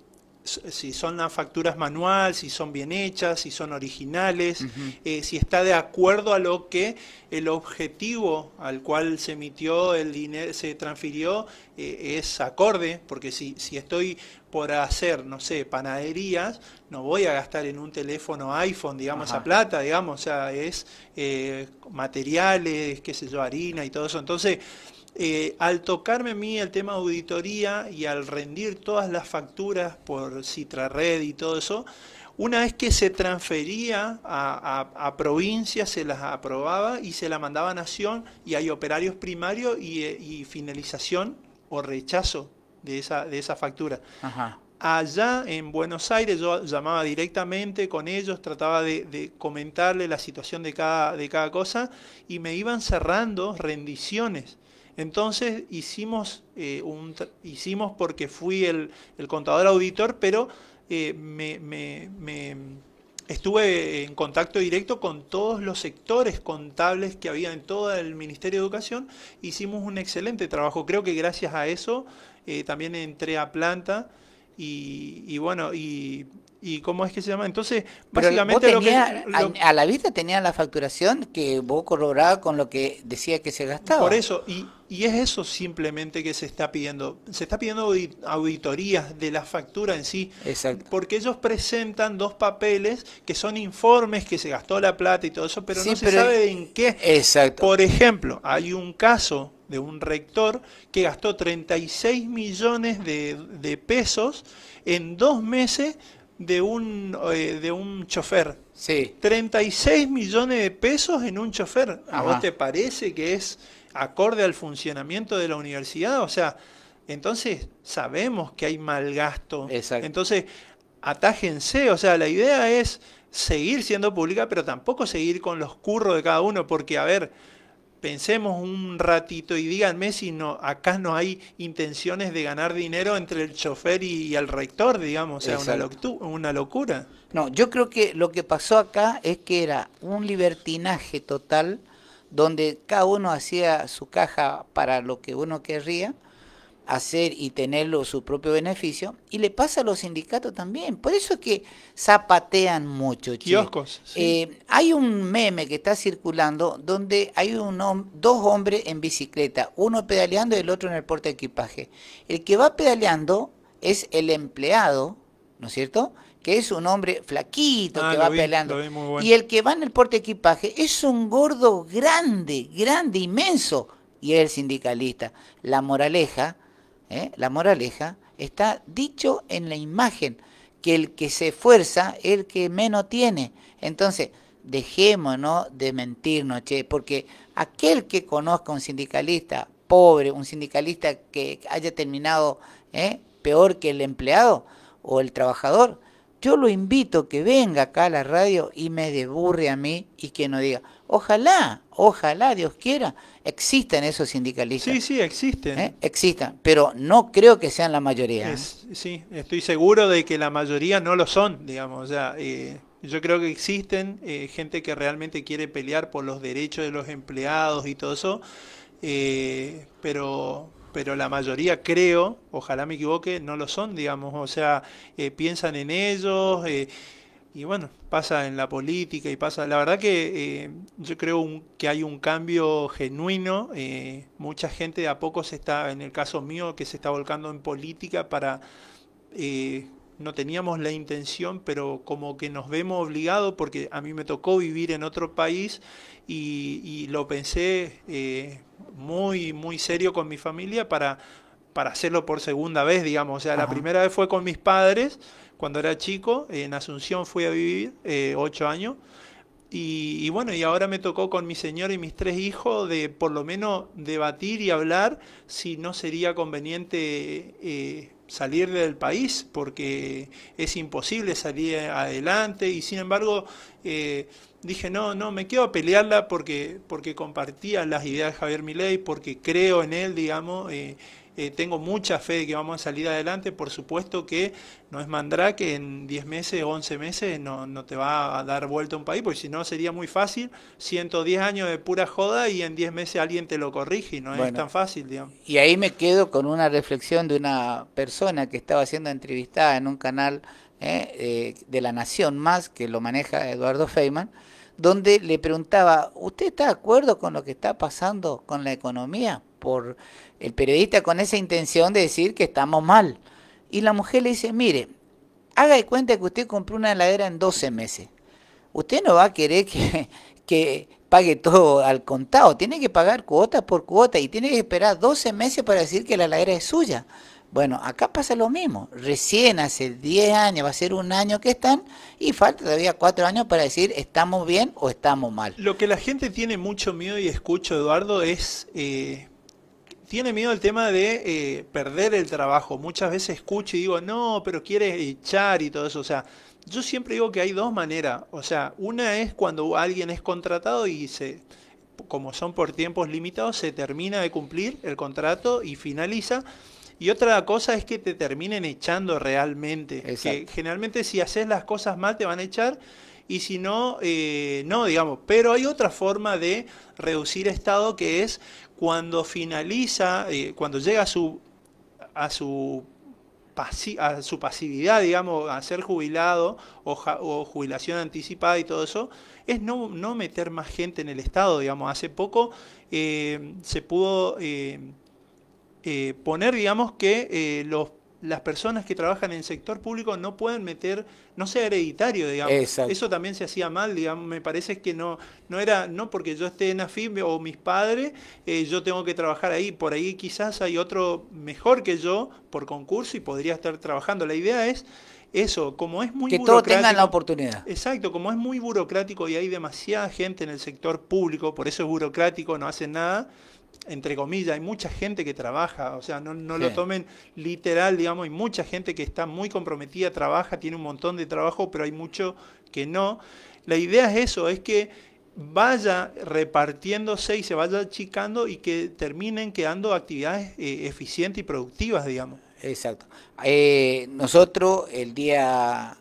si son las facturas manuales, si son bien hechas, si son originales, eh, si está de acuerdo a lo que el objetivo al cual se emitió el dinero, se transfirió, eh, es acorde, porque si, si estoy por hacer, no sé, panaderías, no voy a gastar en un teléfono iPhone, digamos, a plata, digamos, o sea, es eh, materiales, qué sé yo, harina y todo eso. Entonces, eh, al tocarme a mí el tema auditoría y al rendir todas las facturas por Citrared y todo eso, una vez que se transfería a, provincia, se las aprobaba y se la mandaba a Nación y hay operarios primarios y, eh, finalización o rechazo de esa, de esa factura. Allá en Buenos Aires yo llamaba directamente con ellos, trataba de, comentarle la situación de de cada cosa y me iban cerrando rendiciones. Entonces hicimos, eh, un, hicimos porque fui el, contador auditor, pero eh, me, estuve en contacto directo con todos los sectores contables que había en todo el Ministerio de Educación. Hicimos un excelente trabajo. Creo que gracias a eso eh, también entré a planta
y, y bueno, y y cómo es que se llama. Entonces, básicamente lo que... A, la vista tenía la facturación que vos corroborabas con lo que decía que se gastaba. Por
eso, y, y es eso simplemente que se está pidiendo. Se está pidiendo auditorías de la factura en sí. Exacto. Porque ellos presentan dos papeles que son informes que se gastó la plata y todo eso, pero no se sabe en qué. Exacto. Por ejemplo, hay un caso de un rector que gastó 36 millones de, de pesos en dos meses de un, eh, de un chofer. Sí. 36 millones de pesos en un chofer. ¿A vos te parece que es acorde al funcionamiento de la universidad? O sea, entonces sabemos que hay mal gasto. Exacto. Entonces, atájense. O sea, la idea es seguir siendo pública, pero tampoco seguir con los curros de cada uno, porque, a ver, pensemos un ratito y díganme si no, acá no hay intenciones de ganar dinero entre el chofer
y, el rector, digamos, o sea, una, una, locura. No, yo creo que lo que pasó acá es que era un libertinaje total donde cada uno hacía su caja para lo que uno querría hacer y tenerlo su propio beneficio, y le pasa a los sindicatos también. Por eso es que zapatean mucho. chicos eh, hay un meme que está circulando donde hay un, dos hombres en bicicleta, uno pedaleando y el otro en el porte equipaje. El que va pedaleando es el empleado, ¿no es cierto? que es un hombre flaquito ah, que va pedaleando Y el que va en el porte equipaje es un gordo grande, grande, inmenso. Y es el sindicalista. La moraleja, ¿eh? la moraleja, está dicho en la imagen, que el que se esfuerza es el que menos tiene. Entonces, dejémonos de mentirnos, noche porque aquel que conozca un sindicalista pobre, un sindicalista que haya terminado ¿eh? peor que el empleado o el trabajador, yo lo invito que venga acá a la radio y me deburre a mí y que no diga, ojalá ojalá Dios quiera, existen esos sindicalistas. Sí, sí, existen. ¿Eh? Existen, pero no creo que sean la mayoría. ¿eh?
sí, estoy seguro de que la mayoría no lo son, digamos, ya. Eh, yo creo que existen gente que realmente quiere pelear por los derechos de los empleados y todo eso, pero pero la mayoría creo, ojalá me equivoque, no lo son, digamos, o sea, piensan en ellos, y bueno, pasa en la política y pasa, la verdad que eh, yo creo que hay un cambio genuino, eh, mucha gente a poco se está, en el caso mío, que se está volcando en política para, eh, no teníamos la intención, pero como que nos vemos obligados, porque a mí me tocó vivir en otro país y, y lo pensé muy, muy serio con mi familia para para hacerlo por segunda vez, digamos. O sea, la primera vez fue con mis padres, cuando era chico, en Asunción fui a vivir eh, ocho años. Y, bueno, y ahora me tocó con mi señora y mis tres hijos de por lo menos debatir y hablar si no sería conveniente eh, salir del país, porque es imposible salir adelante. Y sin embargo, eh, dije, no, no, me quedo a pelearla porque, porque compartía las ideas de Javier Milei, porque creo en él, digamos. Eh, tengo mucha fe de que vamos a salir adelante. Por supuesto que no es que en 10 meses, 11 meses no, no te va a dar vuelta un país, porque si no sería muy fácil. 110 años de pura joda y en 10 meses alguien te lo corrige, no es tan fácil, digamos.
Y ahí me quedo con una reflexión de una persona que estaba siendo entrevistada en un canal eh, eh, de La Nación Más, que lo maneja Eduardo Feyman donde le preguntaba, ¿usted está de acuerdo con lo que está pasando con la economía por el periodista con esa intención de decir que estamos mal. Y la mujer le dice, mire, haga de cuenta que usted compró una heladera en 12 meses. Usted no va a querer que, que pague todo al contado, tiene que pagar cuota por cuota y tiene que esperar 12 meses para decir que la heladera es suya. Bueno, acá pasa lo mismo. Recién hace 10 años, va a ser un año que están, y falta todavía 4 años para decir estamos bien o estamos mal.
Lo que la gente tiene mucho miedo y escucho, Eduardo, es eh, tiene miedo el tema de eh, perder el trabajo. Muchas veces escucho y digo, no, pero quieres echar y todo eso. O sea, yo siempre digo que hay dos maneras. O sea, una es cuando alguien es contratado y se, como son por tiempos limitados, se termina de cumplir el contrato y finaliza. Y otra cosa es que te terminen echando realmente. Que generalmente si haces las cosas mal te van a echar y si no, eh, no, digamos. Pero hay otra forma de reducir estado que es cuando finaliza, eh, cuando llega a su, a su a su pasividad, digamos, a ser jubilado o, jubilación anticipada y todo eso, es no, no meter más gente en el Estado, digamos. Hace poco eh, se pudo eh, poner, digamos, que los las personas que trabajan en el sector público no pueden meter, no sea hereditario, digamos. Eso también se hacía mal, digamos, me parece que no, no era, no porque yo esté en AFIP o mis padres, eh, yo tengo que trabajar ahí, por ahí quizás hay otro mejor que yo por concurso y podría estar trabajando. La idea es eso, como es muy que burocrático. Que todos tengan la
oportunidad.
Exacto, como es muy burocrático y hay demasiada gente en el sector público, por eso es burocrático, no hacen nada entre comillas, hay mucha gente que trabaja, o sea, no, lo tomen literal, digamos, hay mucha gente que está muy comprometida, trabaja, tiene un montón de trabajo, pero hay mucho que no. La idea es eso, es que vaya repartiéndose y se vaya achicando y que terminen
quedando actividades eh, eficientes y productivas, digamos. Exacto. Eh, nosotros el día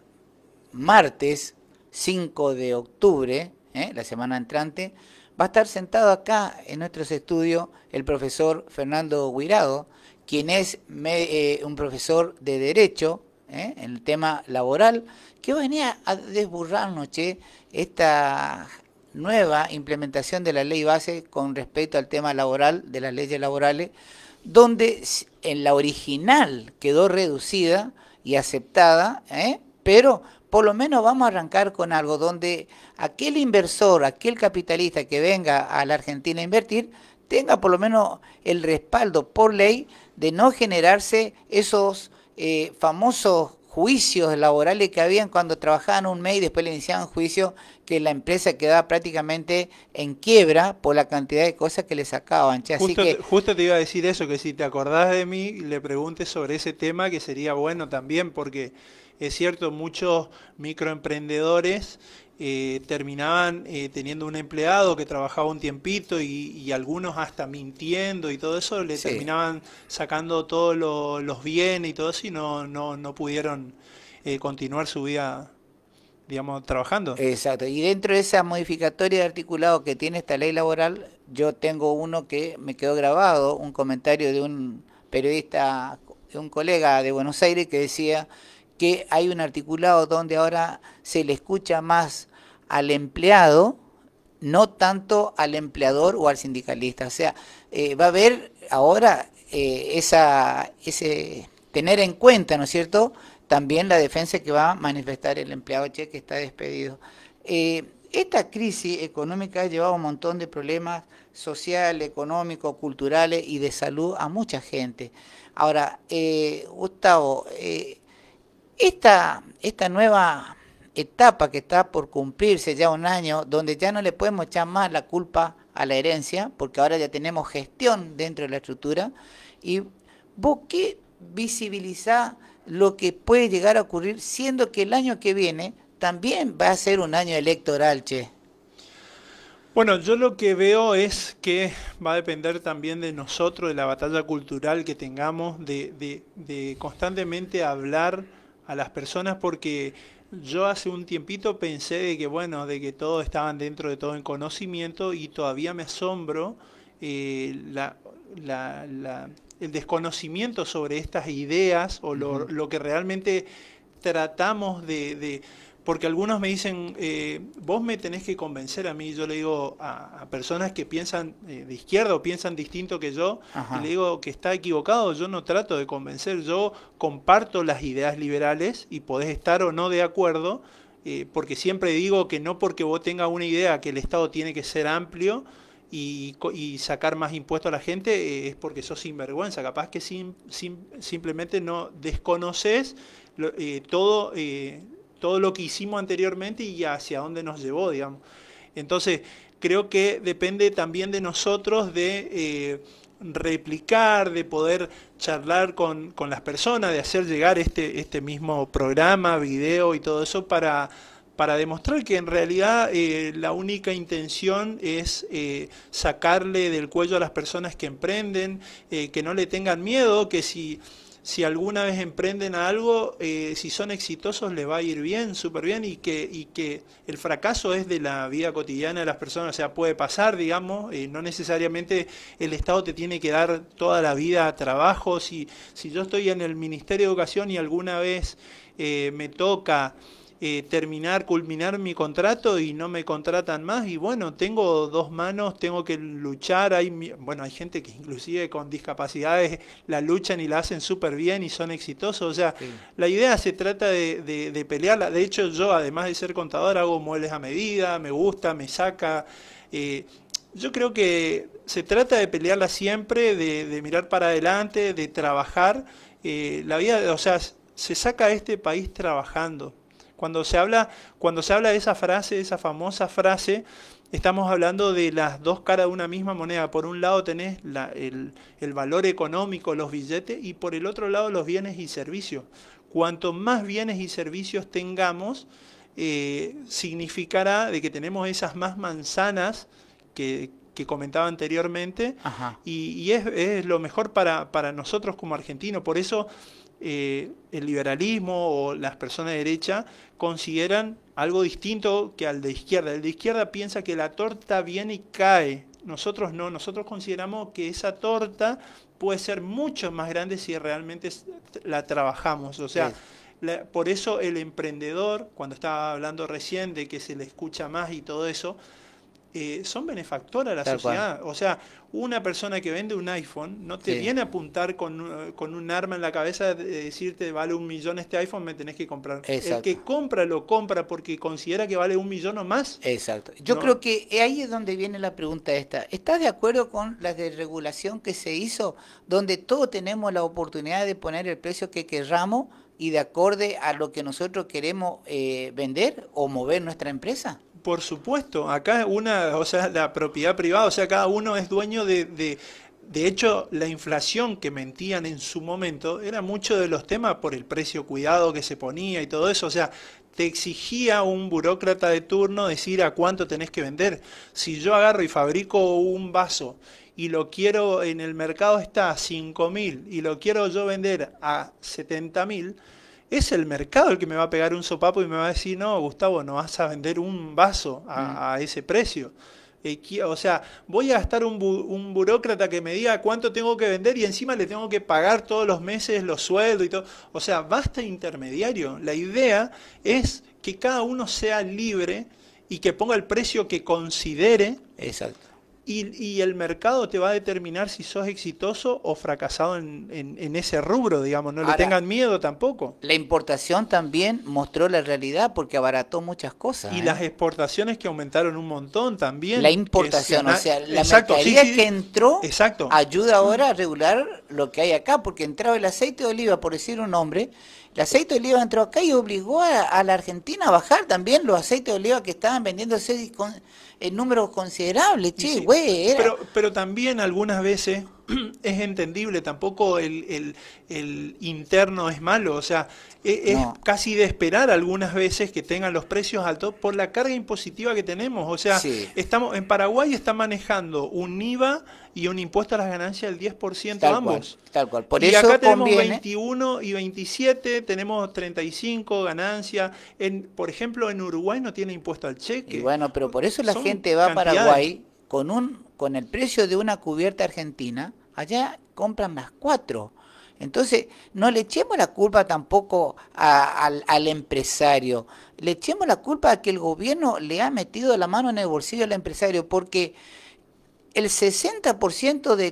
martes 5 de octubre, eh, la semana entrante, va a estar sentado acá en nuestros estudios el profesor Fernando Guirado, quien es eh, un profesor de Derecho ¿eh? en el tema laboral, que venía a desburrar noche esta nueva implementación de la ley base con respecto al tema laboral, de las leyes laborales, donde en la original quedó reducida y aceptada, ¿eh? pero por lo menos vamos a arrancar con algo donde aquel inversor, aquel capitalista que venga a la Argentina a invertir, tenga por lo menos el respaldo por ley de no generarse esos eh, famosos juicios laborales que habían cuando trabajaban un mes y después le iniciaban juicio que la empresa quedaba prácticamente en quiebra por la cantidad de cosas que le sacaban. justo,
justo te iba a decir eso, que si te acordás de mí, le preguntes sobre ese tema que sería bueno también porque es cierto, muchos microemprendedores eh, terminaban eh, teniendo un empleado que trabajaba un tiempito y, algunos hasta mintiendo y todo eso, le terminaban sacando todos los bienes y todo eso y no, no, no
pudieron eh, continuar su vida digamos, trabajando. Exacto. Y dentro de esa modificatoria de articulado que tiene esta ley laboral, yo tengo uno que me quedó grabado, un comentario de un periodista, de un colega de Buenos Aires que decía que hay un articulado donde ahora se le escucha más al empleado, no tanto al empleador o al sindicalista. O sea, eh, va a haber ahora eh, esa, ese tener en cuenta, ¿no es cierto?, también la defensa que va a manifestar el empleado cheque que está despedido. Eh, esta crisis económica ha llevado un montón de problemas sociales, económicos, culturales y de salud a mucha gente. Ahora, Gustavo, esta, esta nueva etapa que está por cumplirse ya un año, donde ya no le podemos echar más la culpa a la herencia, porque ahora ya tenemos gestión dentro de la estructura, y vos qué lo que puede llegar a ocurrir, siendo que el año que viene también va a ser un año electoral, che.
Bueno, yo lo que veo es que va a depender también de nosotros, de la batalla cultural que tengamos, de, de, de constantemente hablar a las personas porque yo hace un tiempito pensé de que bueno, de que todos estaban dentro de todo en conocimiento y todavía me asombro eh, el desconocimiento sobre estas ideas o lo, que realmente tratamos de porque algunos me dicen, eh, vos me tenés que convencer a mí, yo le digo a, personas que piensan eh, de izquierda o piensan distinto que yo, y le digo que está equivocado, yo no trato de convencer, yo comparto las ideas liberales y podés estar o no de acuerdo, eh, porque siempre digo que no porque vos tengas una idea que el Estado tiene que ser amplio, y, sacar más impuestos a la gente es porque sos sinvergüenza. Capaz que simplemente no desconoces todo eh, todo lo que hicimos anteriormente y hacia dónde nos llevó, digamos. Entonces, creo que depende también de nosotros de eh, replicar, de poder charlar con, las personas, de hacer llegar este, este mismo programa, video y todo eso para, para demostrar que en realidad eh, la única intención es eh, sacarle del cuello a las personas que emprenden, que no le tengan miedo, que si si alguna vez emprenden algo, eh, si son exitosos les va a ir bien, súper bien, y que, y que el fracaso es de la vida cotidiana de las personas, o sea, puede pasar, digamos, eh, no necesariamente el Estado te tiene que dar toda la vida a trabajo, si, si yo estoy en el Ministerio de Educación y alguna vez eh, me toca... Eh, terminar, culminar mi contrato y no me contratan más. Y bueno, tengo dos manos, tengo que luchar. Hay, bueno, hay gente que inclusive con discapacidades la luchan y la hacen súper bien y son exitosos. O sea, la idea se trata de, de, pelearla. De hecho, yo además de ser contador hago muebles a medida, me gusta, me saca. Eh, yo creo que se trata de pelearla siempre, de, mirar para adelante, de trabajar. Eh, la vida, o sea, se saca a este país trabajando. Cuando se habla, cuando se habla de esa frase, de esa famosa frase, estamos hablando de las dos caras de una misma moneda. Por un lado tenés el, valor económico, los billetes, y por el otro lado los bienes y servicios. Cuanto más bienes y servicios tengamos, eh, significará de que tenemos esas más manzanas que, que comentaba anteriormente, y, es, lo mejor para, para nosotros como argentinos. Por eso eh, el liberalismo o las personas de derecha consideran algo distinto que al de izquierda. El de izquierda piensa que la torta viene y cae. Nosotros no, nosotros consideramos que esa torta puede ser mucho más grande si realmente la trabajamos. O sea, por eso el emprendedor, cuando estaba hablando recién de que se le escucha más y todo eso, eh, son benefactoras a la sociedad. O sea, una persona que vende un iPhone no te viene a apuntar con, eh, con, un arma en la cabeza de decirte vale un millón este iPhone, me tenés que comprar. El que compra lo compra porque considera que vale un millón o más. Exacto.
Yo creo que eh, ahí es donde viene la pregunta esta. ¿Estás de acuerdo con la desregulación que se hizo, donde todos tenemos la oportunidad de poner el precio que querramos y de acorde a lo que nosotros queremos vender o mover nuestra empresa? por supuesto,
acá una, o sea, la propiedad privada, o sea, cada uno es dueño de, de de hecho, la inflación que mentían en su momento era mucho de los temas por el precio cuidado que se ponía y todo eso. O sea, te exigía un burócrata de turno decir a cuánto tenés que vender. Si yo agarro y fabrico un vaso y lo quiero en el mercado está a 5.000 y lo quiero yo vender a 70.000, es el mercado el que me va a pegar un sopapo y me va a decir, no, Gustavo, no vas a vender un vaso a, mm. ese precio. Eh, o sea, voy a gastar un, un, burócrata que me diga cuánto tengo que vender y encima le tengo que pagar todos los meses los sueldos y todo. O sea, basta intermediario. La idea es que cada uno sea libre y que ponga el precio que considere. Exacto. Y, el mercado te va a determinar si sos exitoso o fracasado en, ese rubro, digamos. No le tengan miedo tampoco. La
importación también mostró la realidad porque abarató muchas cosas. Y ¿eh? las exportaciones que aumentaron un montón también. La importación, o sea, la mercadería que entró ayuda ahora a regular lo que hay acá, porque entraba el aceite de oliva, por decir un nombre, el aceite de oliva entró acá y obligó a, la Argentina a bajar también los aceites de oliva que estaban vendiéndose con el número considerables, che, güey.
pero también algunas veces es entendible, tampoco el, el, interno es malo, o sea, e, es, casi de esperar algunas veces que tengan los precios altos por la carga impositiva que tenemos, o sea, estamos en Paraguay está manejando un IVA y un impuesto a las ganancias del 10% ambos.
tal cual. Por y acá tenemos
21 y 27, tenemos 35 ganancias. En, por ejemplo, en Uruguay no tiene impuesto al cheque.
bueno, pero por eso la gente va a Paraguay con un con el precio de una cubierta argentina, allá compran las cuatro. Entonces, no le echemos la culpa tampoco al, empresario, le echemos la culpa a que el gobierno le ha metido la mano en el bolsillo al empresario, porque el 60% de,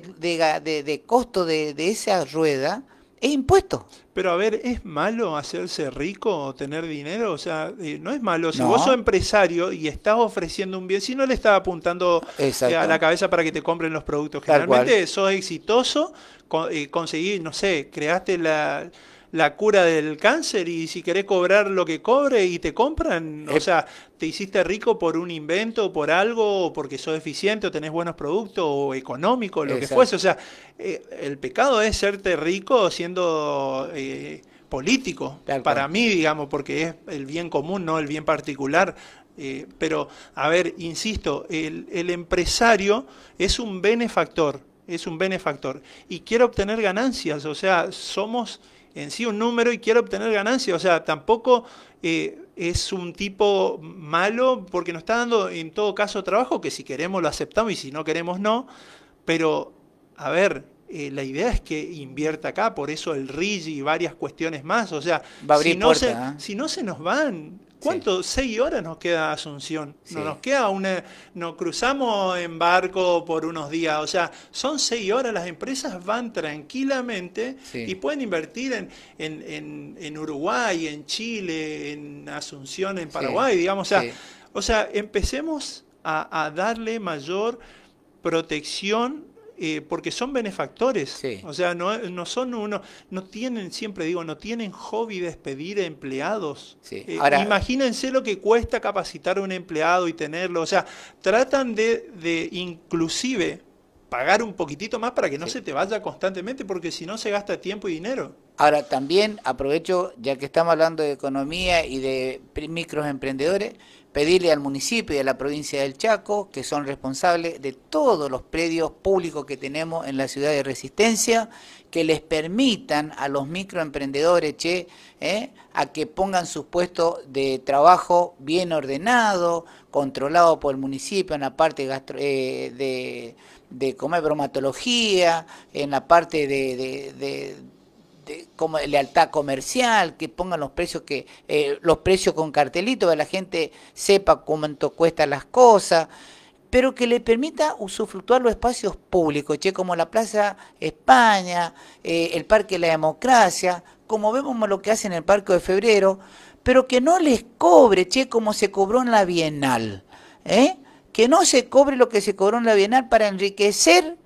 de, costo de esa rueda es impuesto.
Pero a ver, ¿es malo hacerse rico o tener dinero? O sea, eh, no es malo. Si vos sos empresario y estás ofreciendo un bien, si no le estás apuntando eh, a la cabeza para que te compren los productos, generalmente sos exitoso, eh, conseguís, no sé, creaste la la cura del cáncer y si querés cobrar lo que cobre y te compran, o sea, te hiciste rico por un invento, por algo, o porque sos eficiente o tenés buenos productos o económico, lo que fuese. O sea, eh, el pecado es serte rico siendo... Eh, político, para mí, digamos, porque es el bien común, no el bien particular. Eh, pero, a ver, insisto, el, el, empresario es un benefactor, es un benefactor. Y quiere obtener ganancias, o sea, somos en sí un número y quiere obtener ganancia. O sea, tampoco eh, es un tipo malo porque nos está dando en todo caso trabajo que si queremos lo aceptamos y si no queremos no. Pero, a ver, eh, la idea es que invierta acá, por eso el RIGI y varias cuestiones más. O sea, no ¿eh? si no se nos van ¿Cuánto? Seis horas nos queda Asunción. nos queda una. Nos cruzamos en barco por unos días. O sea, son seis horas. Las empresas van tranquilamente y pueden invertir en, en, en, en, Uruguay, en Chile, en Asunción, en Paraguay, digamos. O sea, o empecemos a, a darle mayor protección eh, porque son benefactores. O sea, no, son uno, no tienen, siempre digo, no tienen hobby despedir empleados. Eh, imagínense lo que cuesta capacitar a un empleado y tenerlo. O sea, tratan de, de inclusive pagar un poquitito más para que no se te vaya constantemente, porque si no se gasta tiempo y dinero.
Ahora, también aprovecho, ya que estamos hablando de economía y de microemprendedores, pedirle al municipio y a la provincia del Chaco, que son responsables de todos los predios públicos que tenemos en la ciudad de Resistencia, que les permitan a los microemprendedores, che, eh, a que pongan sus puestos de trabajo bien ordenado, controlado por el municipio en la parte eh, de de como bromatología, en la parte de, de, de, como lealtad comercial, que pongan los precios que eh, los precios con cartelito, que la gente sepa cuánto cuestan las cosas, pero que le permita usufructuar los espacios públicos, che, como la Plaza España, eh, el Parque de la Democracia, como vemos lo que hacen en el Parque de Febrero, pero que no les cobre, che, como se cobró en la Bienal. ¿Eh? que no se cobre lo que se cobró en la Bienal para enriquecer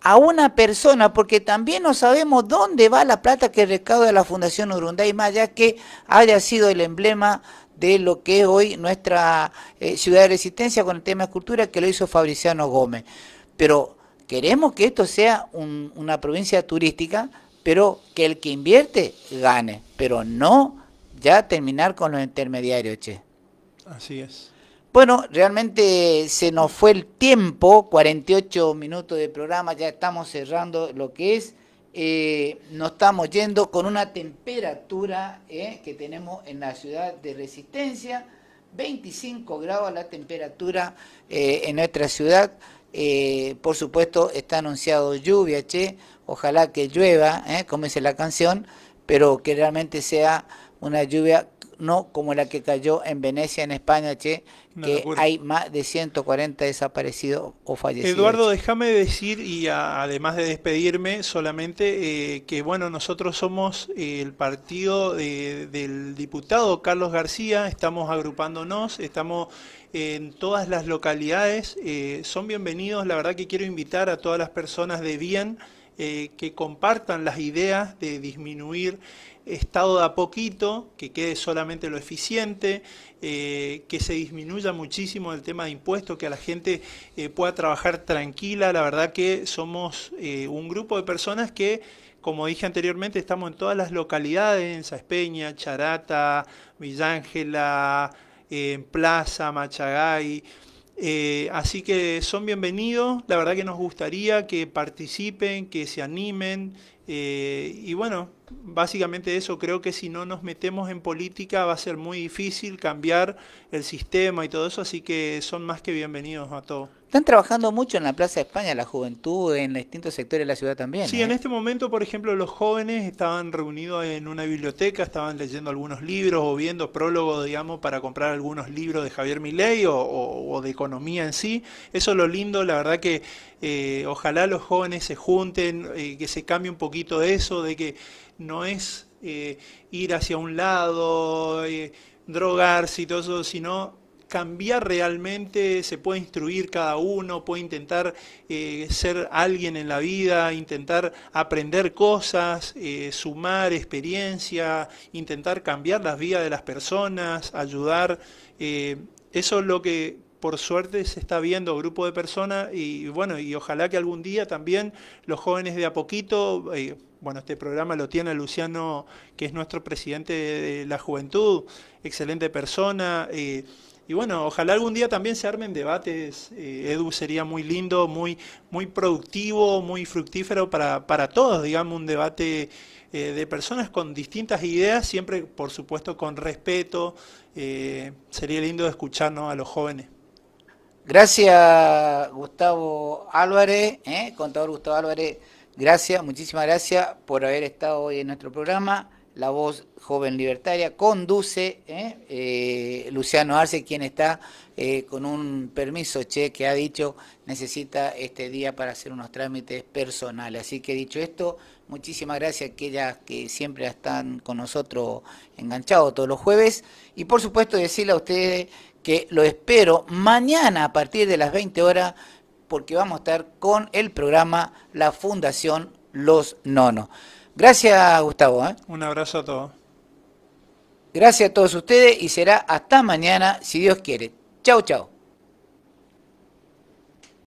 a una persona, porque también no sabemos dónde va la plata que recauda la Fundación y más allá que haya sido el emblema de lo que es hoy nuestra eh, ciudad de resistencia con el tema de cultura que lo hizo Fabriciano Gómez. Pero queremos que esto sea una provincia turística, pero que el que invierte gane, pero no ya terminar con los intermediarios, che.
Así es.
Bueno, realmente se nos fue el tiempo, 48 minutos de programa, ya estamos cerrando lo que es. Eh, nos estamos yendo con una temperatura eh, que tenemos en la ciudad de Resistencia, 25 grados la temperatura eh, en nuestra ciudad. por supuesto, está anunciado lluvia, che. Ojalá que llueva, como dice la canción, pero que realmente sea una lluvia no como la que cayó en Venecia, en España, che, que hay más de 140 desaparecidos o fallecidos. Eduardo,
déjame decir, y además de despedirme, solamente eh, que, bueno, nosotros somos eh, el partido del diputado Carlos García, estamos agrupándonos, estamos en todas las localidades, eh, son bienvenidos, la verdad que quiero invitar a todas las personas de bien. que compartan las ideas de disminuir estado de a poquito, que quede solamente lo eficiente, eh, que se disminuya muchísimo el tema de impuestos, que la gente eh, pueda trabajar tranquila. La verdad que somos eh, un grupo de personas que, como dije anteriormente, estamos en todas las localidades, en Saespeña, Charata, Villángela, en Plaza, Machagay. así que son bienvenidos, la verdad que nos gustaría que participen, que se animen y bueno, básicamente eso, creo que si no nos metemos en política va a ser muy difícil cambiar el sistema y todo eso, así que son más
que bienvenidos a todos. Están trabajando mucho en la Plaza de España, la juventud, en distintos sectores de la ciudad también. Sí, ¿eh? en
este momento, por ejemplo, los jóvenes estaban reunidos en una biblioteca, estaban leyendo algunos libros o viendo prólogos, digamos, para comprar algunos libros de Javier Milei o, de economía en sí. Eso es lo lindo, la verdad que eh, ojalá los jóvenes se junten, eh, que se cambie un poquito de eso, de que no es eh, ir hacia un lado, eh, drogarse y todo eso, sino cambiar realmente, se puede instruir cada uno, puede intentar eh, ser alguien en la vida, intentar aprender cosas, sumar experiencia, intentar cambiar las vidas de las personas, ayudar. eso es lo que por suerte se está viendo grupo de personas y bueno, y ojalá que algún día también los jóvenes de a poquito, eh, bueno, este programa lo tiene Luciano, que es nuestro presidente de la juventud, excelente persona. Eh, y bueno, ojalá algún día también se armen debates. Eh, Edu sería muy lindo, muy, muy productivo, muy fructífero para, para todos, digamos, un debate de personas con distintas ideas, siempre, por supuesto, con respeto. sería lindo escucharnos a los jóvenes.
Gracias, Gustavo Álvarez, ¿eh? contador Gustavo Álvarez. Gracias, muchísimas gracias por haber estado hoy en nuestro programa. La voz joven libertaria conduce ¿eh? Eh, Luciano Arce, quien está con un permiso che que ha dicho necesita este día para hacer unos trámites personales. Así que dicho esto, muchísimas gracias a aquellas que siempre están con nosotros enganchados todos los jueves. Y por supuesto decirle a ustedes que lo espero mañana a partir de las 20 horas porque vamos a estar con el programa La Fundación Los Nonos. Gracias, Gustavo. ¿eh?
Un abrazo a todos.
Gracias a todos ustedes y será hasta mañana, si Dios quiere. chao chao